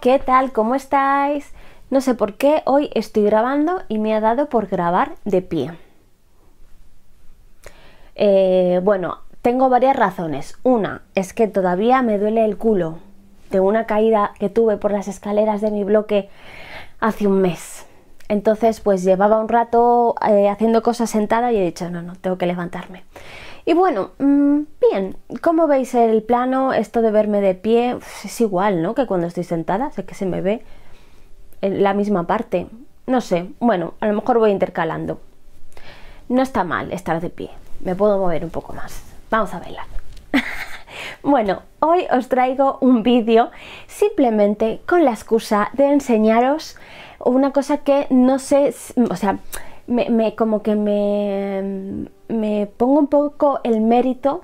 ¿qué tal? ¿Cómo estáis? No sé por qué hoy estoy grabando y me ha dado por grabar de pie. Eh, bueno, tengo varias razones. Una es que todavía me duele el culo de una caída que tuve por las escaleras de mi bloque hace un mes. Entonces, pues llevaba un rato eh, haciendo cosas sentada y he dicho, no, no, tengo que levantarme. Y bueno, mm, bien, ¿cómo veis el plano? Esto de verme de pie pues, es igual, ¿no? Que cuando estoy sentada, sé que se me ve en la misma parte. No sé, bueno, a lo mejor voy intercalando. No está mal estar de pie, me puedo mover un poco más. Vamos a bailar. Bueno, hoy os traigo un vídeo simplemente con la excusa de enseñaros una cosa que no sé, o sea, me, me como que me me pongo un poco el mérito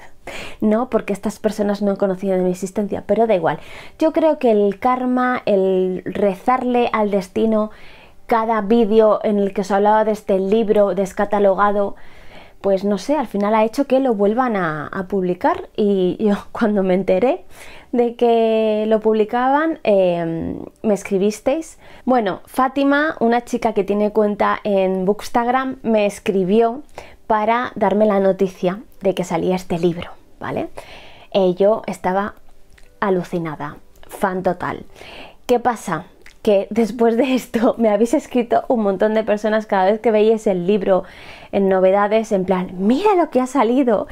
no, porque estas personas no han conocido de mi existencia, pero da igual. Yo creo que el karma, el rezarle al destino, cada vídeo en el que os hablaba de este libro descatalogado, pues no sé, al final ha hecho que lo vuelvan a, publicar y yo cuando me enteré de que lo publicaban, em, me escribisteis. Bueno, Fátima, una chica que tiene cuenta en Bookstagram, me escribió para darme la noticia de que salía este libro, ¿vale? Eh, yo estaba alucinada, fan total. ¿Qué pasa? Que después de esto me habéis escrito un montón de personas cada vez que veíais el libro en novedades, en plan, mira lo que ha salido.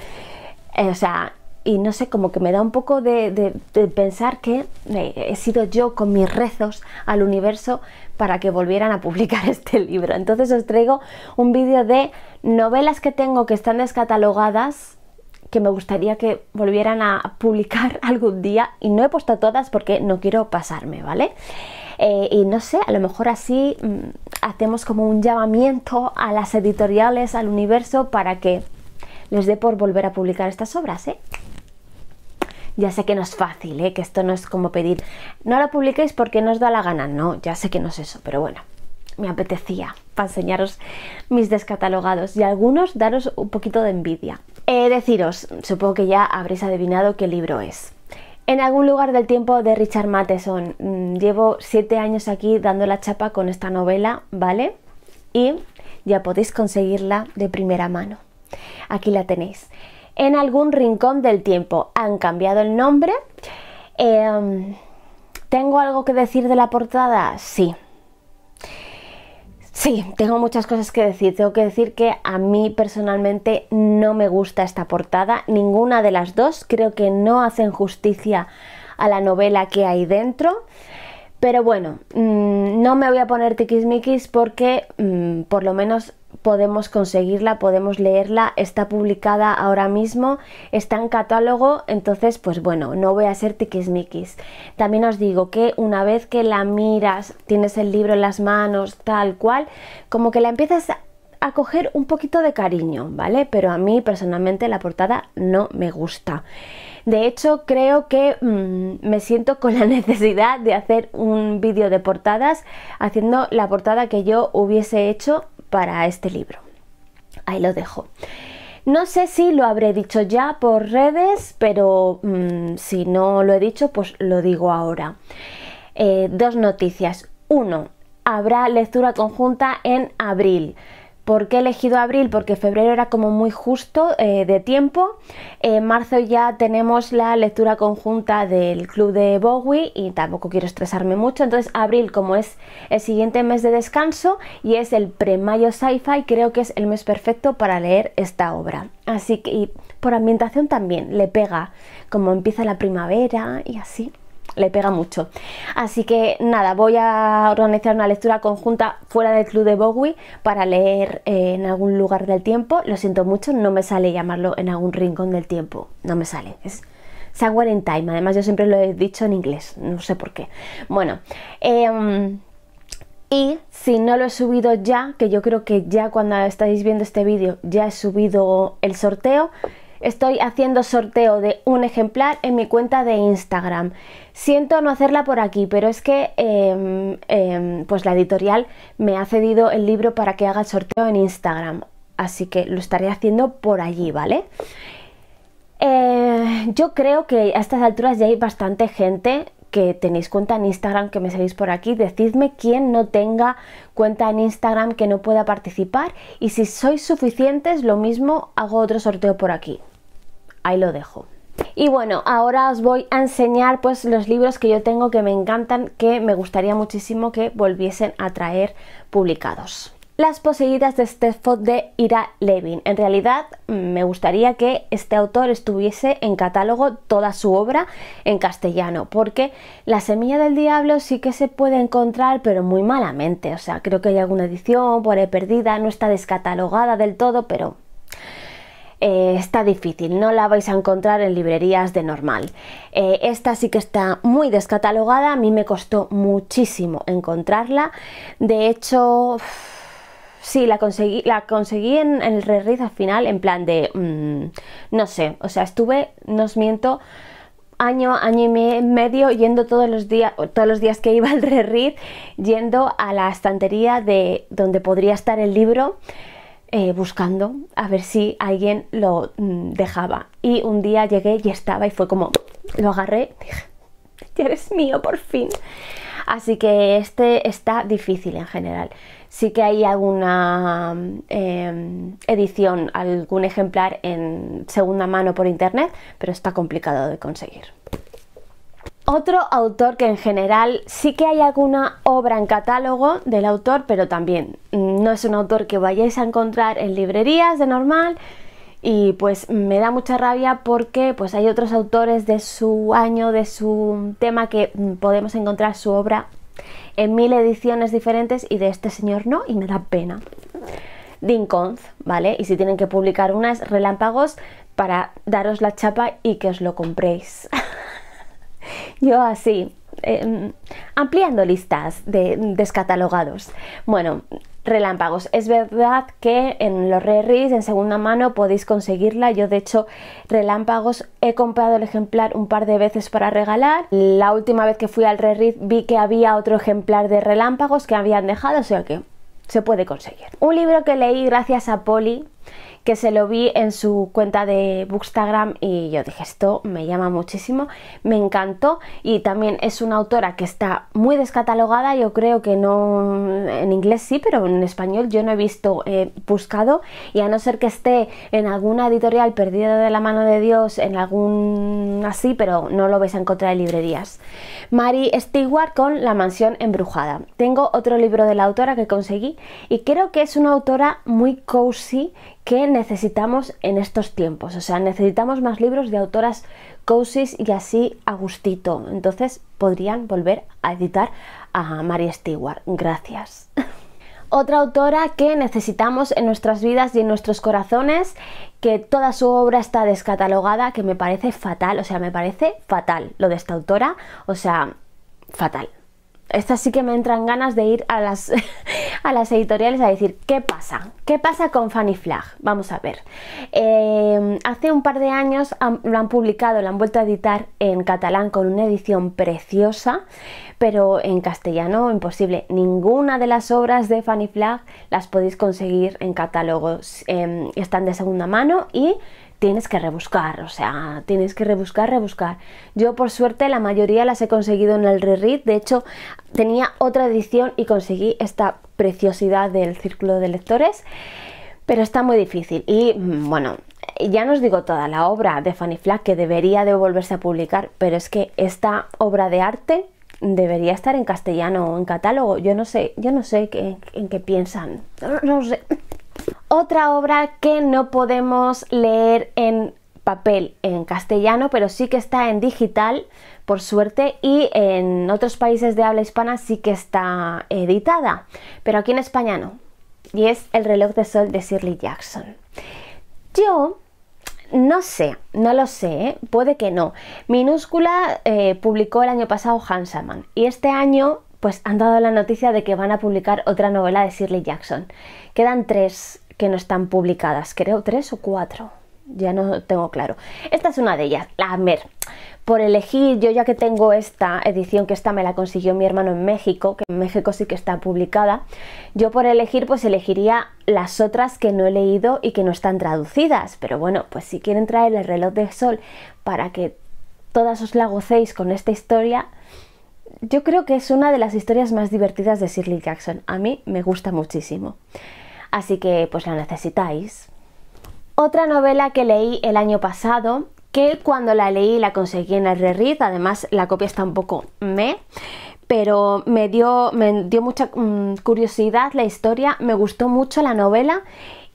Eh, o sea, y no sé, como que me da un poco de, pensar que he sido yo con mis rezos al universo para que volvieran a publicar este libro. Entonces os traigo un vídeo de novelas que tengo que están descatalogadas que me gustaría que volvieran a publicar algún día y no he puesto todas porque no quiero pasarme, ¿vale? Eh, y no sé, a lo mejor así mm, hacemos como un llamamiento a las editoriales, al universo, para que les dé por volver a publicar estas obras, ¿eh? Ya sé que no es fácil, ¿eh? que esto no es como pedir, no lo publiquéis porque no os da la gana. No, ya sé que no es eso, pero bueno, me apetecía para enseñaros mis descatalogados y algunos daros un poquito de envidia. deciros, supongo que ya habréis adivinado qué libro es. En algún lugar del tiempo de Richard Matheson. Mm, llevo siete años aquí dando la chapa con esta novela, ¿vale? Y ya podéis conseguirla de primera mano. Aquí la tenéis en algún rincón del tiempo. Han cambiado el nombre. Em, ¿Tengo algo que decir de la portada? Sí. Sí, tengo muchas cosas que decir. Tengo que decir que a mí personalmente no me gusta esta portada. Ninguna de las dos. Creo que no hacen justicia a la novela que hay dentro. Pero bueno, mm, no me voy a poner tiquismiquis porque mm, por lo menos podemos conseguirla, podemos leerla, está publicada ahora mismo, está en catálogo, entonces pues bueno, no voy a ser tiquismiquis. También os digo que una vez que la miras, tienes el libro en las manos, tal cual, como que la empiezas a coger un poquito de cariño, ¿vale? Pero a mí personalmente la portada no me gusta. De hecho, creo que mm, me siento con la necesidad de hacer un vídeo de portadas haciendo la portada que yo hubiese hecho para este libro. Ahí lo dejo. No sé si lo habré dicho ya por redes, pero mm, si no lo he dicho, pues lo digo ahora. Eh, dos noticias. Uno, habrá lectura conjunta en abril. ¿Por qué he elegido abril? Porque febrero era como muy justo eh, de tiempo. En marzo ya tenemos la lectura conjunta del club de Bowie y tampoco quiero estresarme mucho. Entonces abril como es el siguiente mes de descanso y es el pre-mayo sci-fi, creo que es el mes perfecto para leer esta obra. Así que por ambientación también le pega, como empieza la primavera y así le pega mucho. Así que nada, voy a organizar una lectura conjunta fuera del club de Bowie para leer eh, en algún lugar del tiempo. Lo siento mucho, no me sale llamarlo en algún rincón del tiempo, no me sale. Es Somewhere in Time, además yo siempre lo he dicho en inglés, no sé por qué. Bueno, em, y si no lo he subido ya, que yo creo que ya cuando estáis viendo este vídeo ya he subido el sorteo, estoy haciendo sorteo de un ejemplar en mi cuenta de Instagram. Siento no hacerla por aquí, pero es que em, em, pues la editorial me ha cedido el libro para que haga el sorteo en Instagram, así que lo estaré haciendo por allí, ¿vale? Eh, yo creo que a estas alturas ya hay bastante gente tenéis cuenta en Instagram, que me seguís por aquí, decidme quién no tenga cuenta en Instagram que no pueda participar y si sois suficientes, lo mismo hago otro sorteo por aquí. Ahí lo dejo. Y bueno, ahora os voy a enseñar pues los libros que yo tengo que me encantan, que me gustaría muchísimo que volviesen a traer publicados. Las poseídas de Stepford de Ira Levin. En realidad me gustaría que este autor estuviese en catálogo toda su obra en castellano, porque La semilla del diablo sí que se puede encontrar, pero muy malamente. O sea, creo que hay alguna edición por ahí perdida, no está descatalogada del todo, pero eh, está difícil, no la vais a encontrar en librerías de normal. Eh, esta sí que está muy descatalogada, a mí me costó muchísimo encontrarla. De hecho... Sí, la conseguí, la conseguí en, el re al final, en plan de. Mm, no sé, o sea, estuve, no os miento, año, año y medio yendo todos los días, todos los días que iba al re yendo a la estantería de donde podría estar el libro. Eh, buscando a ver si alguien lo mm, dejaba. Y un día llegué y estaba y fue como, lo agarré, dije, ya eres mío por fin. Así que este está difícil en general sí que hay alguna em, edición, algún ejemplar en segunda mano por internet, pero está complicado de conseguir. Otro autor que en general sí que hay alguna obra en catálogo del autor, pero también no es un autor que vayáis a encontrar en librerías de normal, y pues me da mucha rabia porque pues hay otros autores de su año, de su tema que podemos encontrar su obra en mil ediciones diferentes y de este señor no, y me da pena. Dinconz, ¿vale? Y si tienen que publicar unas relámpagos para daros la chapa y que os lo compréis. Yo así, Em, ampliando listas de descatalogados. Bueno, relámpagos. Es verdad que en los re-reads en segunda mano podéis conseguirla. Yo de hecho relámpagos he comprado el ejemplar un par de veces para regalar. La última vez que fui al re vi que había otro ejemplar de relámpagos que habían dejado, o sea que se puede conseguir. Un libro que leí gracias a Polly que se lo vi en su cuenta de Bookstagram y yo dije, esto me llama muchísimo, me encantó y también es una autora que está muy descatalogada, yo creo que no, en inglés sí, pero en español yo no he visto eh, buscado y a no ser que esté en alguna editorial perdida de la mano de Dios, en algún así, pero no lo vais a encontrar en librerías. Mary Stewart con La mansión embrujada. Tengo otro libro de la autora que conseguí y creo que es una autora muy cozy que necesitamos en estos tiempos. O sea, necesitamos más libros de autoras cosis y así a gustito. Entonces podrían volver a editar a Mary Stewart. Gracias. Otra autora que necesitamos en nuestras vidas y en nuestros corazones, que toda su obra está descatalogada, que me parece fatal, o sea, me parece fatal lo de esta autora, o sea, fatal esta sí que me entran ganas de ir a las, a las editoriales a decir, ¿qué pasa? ¿Qué pasa con Fanny Flag? Vamos a ver. Eh, hace un par de años lo han publicado, lo han vuelto a editar en catalán con una edición preciosa, pero en castellano imposible. Ninguna de las obras de Fanny Flag las podéis conseguir en catálogos. Em, están de segunda mano y tienes que rebuscar, o sea, tienes que rebuscar, rebuscar. Yo por suerte la mayoría las he conseguido en el read de hecho tenía otra edición y conseguí esta preciosidad del círculo de lectores, pero está muy difícil y mm, bueno, ya no os digo toda la obra de Fanny Flack que debería de volverse a publicar, pero es que esta obra de arte debería estar en castellano o en catálogo, yo no sé, yo no sé en qué piensan, no, no sé. Otra obra que no podemos leer en papel en castellano, pero sí que está en digital, por suerte, y en otros países de habla hispana sí que está editada, pero aquí en España no. Y es El reloj de sol de Shirley Jackson. Yo no sé, no lo sé, ¿eh? puede que no. Minúscula eh, publicó el año pasado Hanselman y este año pues han dado la noticia de que van a publicar otra novela de Shirley Jackson. Quedan tres que no están publicadas, creo tres o cuatro, ya no tengo claro. Esta es una de ellas, la ver Por elegir, yo ya que tengo esta edición, que esta me la consiguió mi hermano en México, que en México sí que está publicada, yo por elegir pues elegiría las otras que no he leído y que no están traducidas. Pero bueno, pues si quieren traer el reloj del sol para que todas os la gocéis con esta historia, yo creo que es una de las historias más divertidas de Shirley Jackson. A mí me gusta muchísimo así que pues la necesitáis. Otra novela que leí el año pasado, que cuando la leí la conseguí en el reread, además la copia está un poco me, pero me dio, me dio mucha mm, curiosidad la historia, me gustó mucho la novela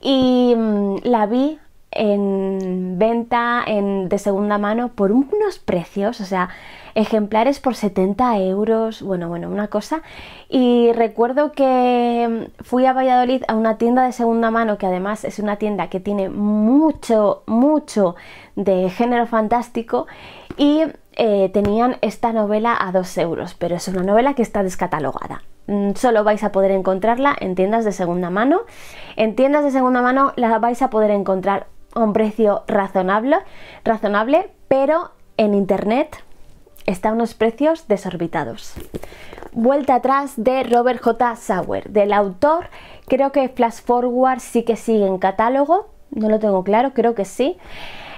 y mm, la vi en venta en, de segunda mano por unos precios, o sea, ejemplares por 70 euros, bueno, bueno, una cosa. Y recuerdo que mm, fui a Valladolid a una tienda de segunda mano, que además es una tienda que tiene mucho, mucho de género fantástico, y eh, tenían esta novela a 2 euros, pero es una novela que está descatalogada. Mm, solo vais a poder encontrarla en tiendas de segunda mano. En tiendas de segunda mano la vais a poder encontrar a un precio razonable, razonable pero en internet está a unos precios desorbitados. Vuelta atrás de Robert J. Sauer, del autor, creo que Flash Forward sí que sigue en catálogo, no lo tengo claro, creo que sí.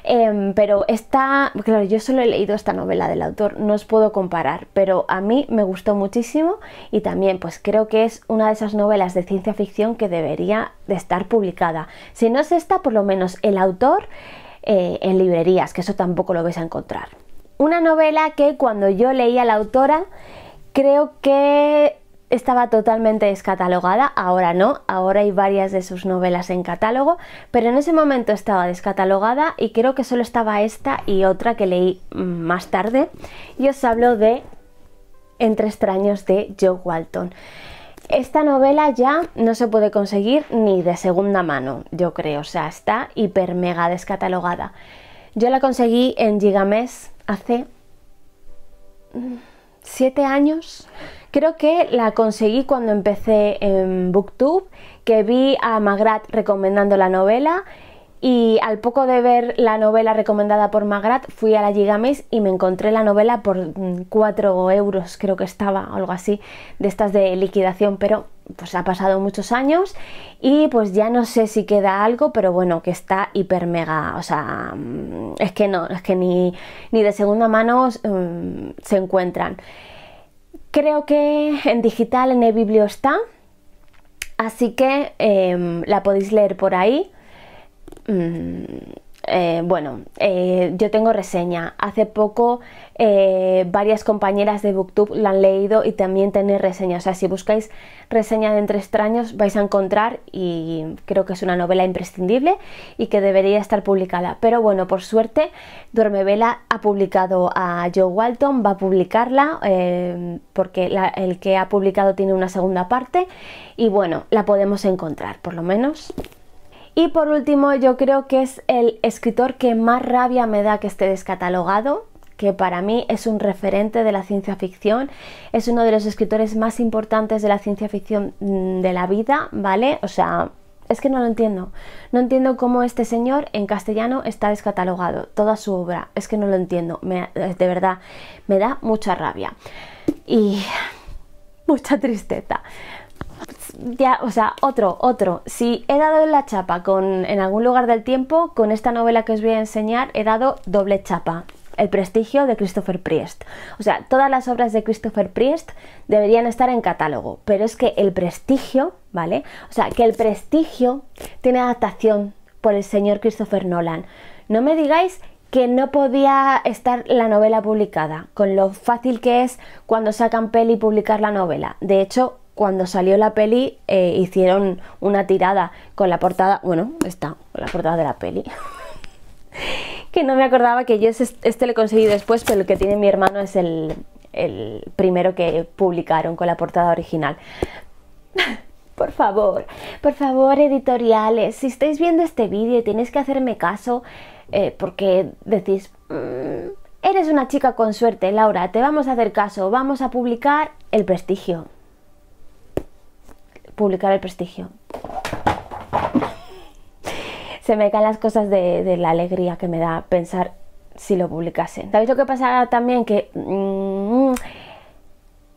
Em, pero está claro, yo solo he leído esta novela del autor, no os puedo comparar, pero a mí me gustó muchísimo y también pues creo que es una de esas novelas de ciencia ficción que debería de estar publicada. Si no es esta, por lo menos el autor eh, en librerías, que eso tampoco lo vais a encontrar. Una novela que cuando yo leí a la autora creo que estaba totalmente descatalogada, ahora no, ahora hay varias de sus novelas en catálogo, pero en ese momento estaba descatalogada y creo que solo estaba esta y otra que leí mm, más tarde y os hablo de Entre extraños de Joe Walton. Esta novela ya no se puede conseguir ni de segunda mano, yo creo, o sea, está hiper mega descatalogada. Yo la conseguí en Gigames hace mm, siete años. Creo que la conseguí cuando empecé en Booktube, que vi a Magrat recomendando la novela y al poco de ver la novela recomendada por Magrat fui a la Gigames y me encontré la novela por 4 mm, euros, creo que estaba, algo así, de estas de liquidación, pero pues ha pasado muchos años y pues ya no sé si queda algo, pero bueno, que está hiper mega, o sea, mm, es que no, es que ni, ni de segunda mano mm, se encuentran. Creo que en digital, en el biblio está, así que em, la podéis leer por ahí. Mm, eh, bueno, eh, yo tengo reseña. Hace poco eh, varias compañeras de Booktube la han leído y también tenéis reseña. O sea, si buscáis reseña de Entre extraños vais a encontrar y creo que es una novela imprescindible y que debería estar publicada. Pero bueno, por suerte, Duerme Vela ha publicado a Joe Walton, va a publicarla porque el que ha publicado tiene una segunda parte y bueno, la podemos encontrar por lo menos. Y por último, yo creo que es el escritor que más rabia me da que esté descatalogado, que para mí es un referente de la ciencia ficción, es uno de los escritores más importantes de la ciencia ficción mm, de la vida, ¿vale? O sea, es que no lo entiendo. No entiendo cómo este señor en castellano está descatalogado, toda su obra, es que no lo entiendo, eh, de verdad, me da mucha rabia y mucha tristeza ya, o sea, otro, otro. Si he dado la chapa con, en algún lugar del tiempo, con esta novela que os voy a enseñar he dado doble chapa. El prestigio de Christopher Priest. O sea, todas las obras de Christopher Priest deberían estar en catálogo, pero es que el prestigio, ¿vale? O sea, que el prestigio tiene adaptación por el señor Christopher Nolan. No me digáis que no podía estar la novela publicada, con lo fácil que es cuando sacan peli publicar la novela. De hecho, cuando salió la peli eh, hicieron una tirada con la portada, bueno, está, con la portada de la peli. que no me acordaba que yo este, este lo conseguí después, pero el que tiene mi hermano es el, primero que publicaron con la portada original. por favor, por favor, editoriales, si estáis viendo este vídeo tienes que hacerme caso eh, porque decís, mm, eres una chica con suerte, Laura, te vamos a hacer caso, vamos a publicar El Prestigio publicar El Prestigio. Se me caen las cosas de, la alegría que me da pensar si lo publicasen. ¿Sabéis lo que pasa también? Que mm,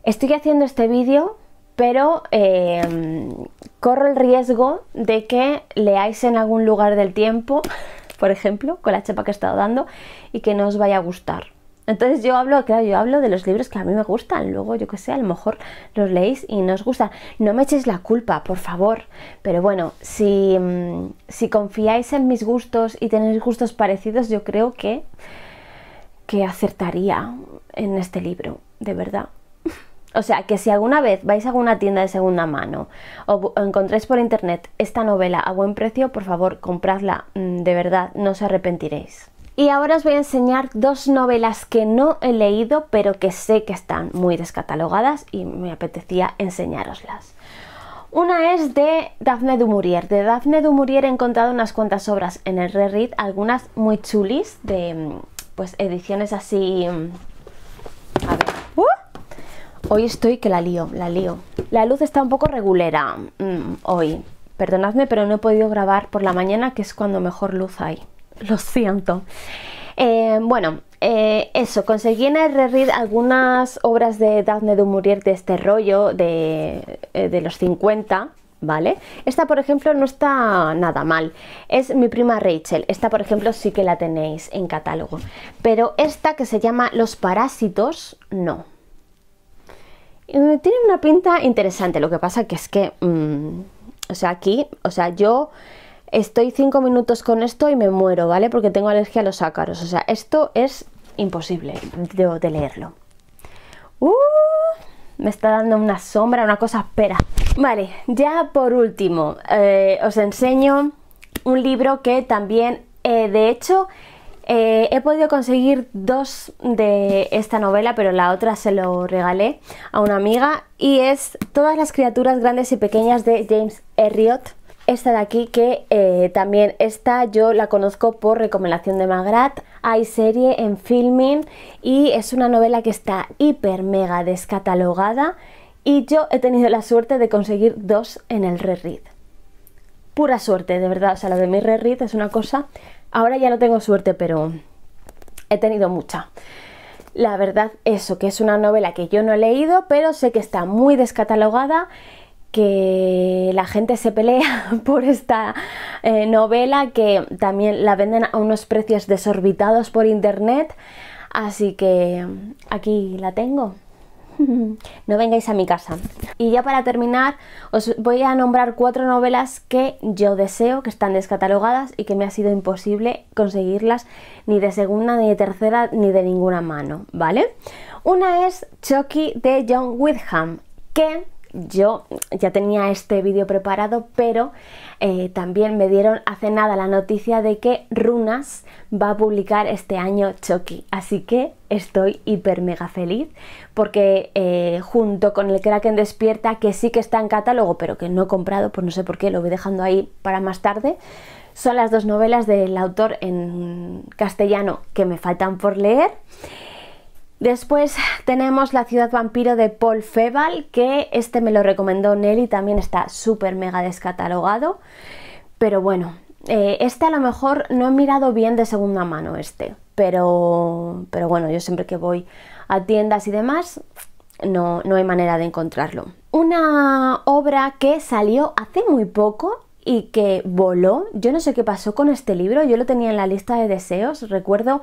estoy haciendo este vídeo, pero em, corro el riesgo de que leáis en algún lugar del tiempo, por ejemplo, con la chapa que he estado dando, y que no os vaya a gustar. Entonces yo hablo, yo hablo de los libros que a mí me gustan, luego yo qué sé, a lo mejor los leéis y no os gustan. No me echéis la culpa, por favor. Pero bueno, si, mm, si confiáis en mis gustos y tenéis gustos parecidos, yo creo que, que acertaría en este libro, de verdad. O sea, que si alguna vez vais a alguna tienda de segunda mano o, o, encontráis por internet esta novela a buen precio, por favor, compradla, mm, de verdad, no os arrepentiréis. Y ahora os voy a enseñar dos novelas que no he leído, pero que sé que están muy descatalogadas y me apetecía enseñároslas. Una es de Daphne du Maurier. De Daphne du Maurier he encontrado unas cuantas obras en el reread, algunas muy chulis, de pues ediciones así... Mm, a ver. ¡Uh! Hoy estoy que la lío, la lío. La luz está un poco regulera mm, hoy. Perdonadme, pero no he podido grabar por la mañana, que es cuando mejor luz hay lo siento. Eh, bueno, eh, eso, conseguí en el reread algunas obras de Daphne de Maurier de este rollo de, eh, de los 50, ¿vale? Esta, por ejemplo, no está nada mal. Es mi prima Rachel. Esta, por ejemplo, sí que la tenéis en catálogo. Pero esta que se llama Los Parásitos, no. Tiene una pinta interesante, lo que pasa que es que... Mm, o sea, aquí, o sea, yo estoy cinco minutos con esto y me muero, ¿vale? Porque tengo alergia a los ácaros. O sea, esto es imposible de, de leerlo. Uh, me está dando una sombra, una cosa espera. Vale, ya por último, eh, os enseño un libro que también, eh, de hecho, eh, he podido conseguir dos de esta novela, pero la otra se lo regalé a una amiga y es Todas las criaturas grandes y pequeñas de James Herriot esta de aquí que eh, también está yo la conozco por recomendación de Magrat. Hay serie en filming y es una novela que está hiper mega descatalogada y yo he tenido la suerte de conseguir dos en el read Pura suerte, de verdad. O sea, lo de mi read es una cosa. Ahora ya no tengo suerte, pero he tenido mucha. La verdad, eso, que es una novela que yo no he leído, pero sé que está muy descatalogada que la gente se pelea por esta eh, novela que también la venden a unos precios desorbitados por internet. Así que aquí la tengo. No vengáis a mi casa. Y ya para terminar, os voy a nombrar cuatro novelas que yo deseo, que están descatalogadas y que me ha sido imposible conseguirlas ni de segunda, ni de tercera, ni de ninguna mano, ¿vale? Una es Chucky de John Whitham, que yo ya tenía este vídeo preparado, pero eh, también me dieron hace nada la noticia de que Runas va a publicar este año Chucky. Así que estoy hiper mega feliz porque eh, junto con el Kraken Despierta, que sí que está en catálogo, pero que no he comprado, pues no sé por qué, lo voy dejando ahí para más tarde. Son las dos novelas del autor en castellano que me faltan por leer. Después tenemos La ciudad vampiro de Paul feval que este me lo recomendó Nelly, también está súper mega descatalogado. Pero bueno, eh, este a lo mejor no he mirado bien de segunda mano este, pero, pero bueno, yo siempre que voy a tiendas y demás, no, no hay manera de encontrarlo. Una obra que salió hace muy poco, y que voló. Yo no sé qué pasó con este libro, yo lo tenía en la lista de deseos, recuerdo,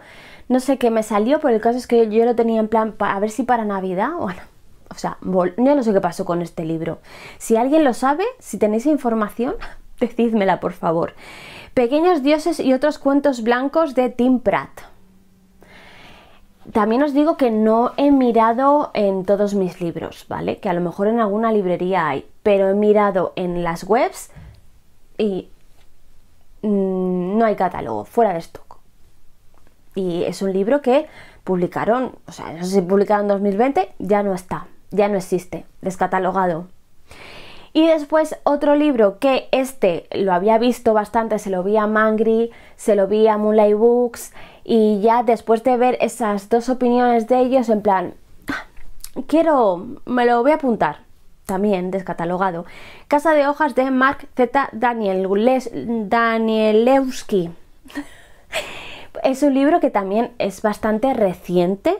no sé qué me salió, pero el caso es que yo lo tenía en plan, a ver si para Navidad, bueno, o sea, yo no sé qué pasó con este libro. Si alguien lo sabe, si tenéis información, decídmela por favor. Pequeños dioses y otros cuentos blancos de Tim Pratt. También os digo que no he mirado en todos mis libros, ¿vale? Que a lo mejor en alguna librería hay, pero he mirado en las webs, y mm, no hay catálogo, fuera de stock. Y es un libro que publicaron, o sea, no sé si publicaron en 2020, ya no está, ya no existe, descatalogado. Y después otro libro que este lo había visto bastante, se lo vi a Mangri, se lo vi a Moonlight Books y ya después de ver esas dos opiniones de ellos en plan, ah, quiero, me lo voy a apuntar también descatalogado. Casa de hojas de Mark Z. Daniel, Danielewski. es un libro que también es bastante reciente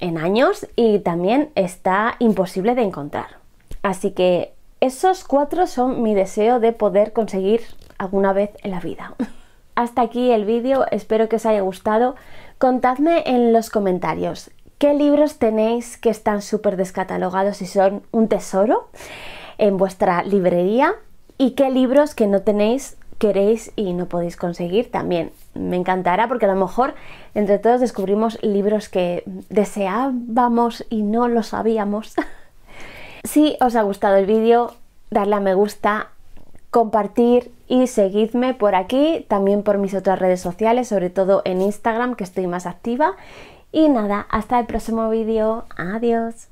en años y también está imposible de encontrar. Así que esos cuatro son mi deseo de poder conseguir alguna vez en la vida. Hasta aquí el vídeo, espero que os haya gustado. Contadme en los comentarios ¿Qué libros tenéis que están súper descatalogados y son un tesoro en vuestra librería? ¿Y qué libros que no tenéis, queréis y no podéis conseguir también? Me encantará porque a lo mejor entre todos descubrimos libros que deseábamos y no lo sabíamos. si os ha gustado el vídeo, darle a me gusta, compartir y seguidme por aquí, también por mis otras redes sociales, sobre todo en Instagram, que estoy más activa, y nada, hasta el próximo vídeo. Adiós.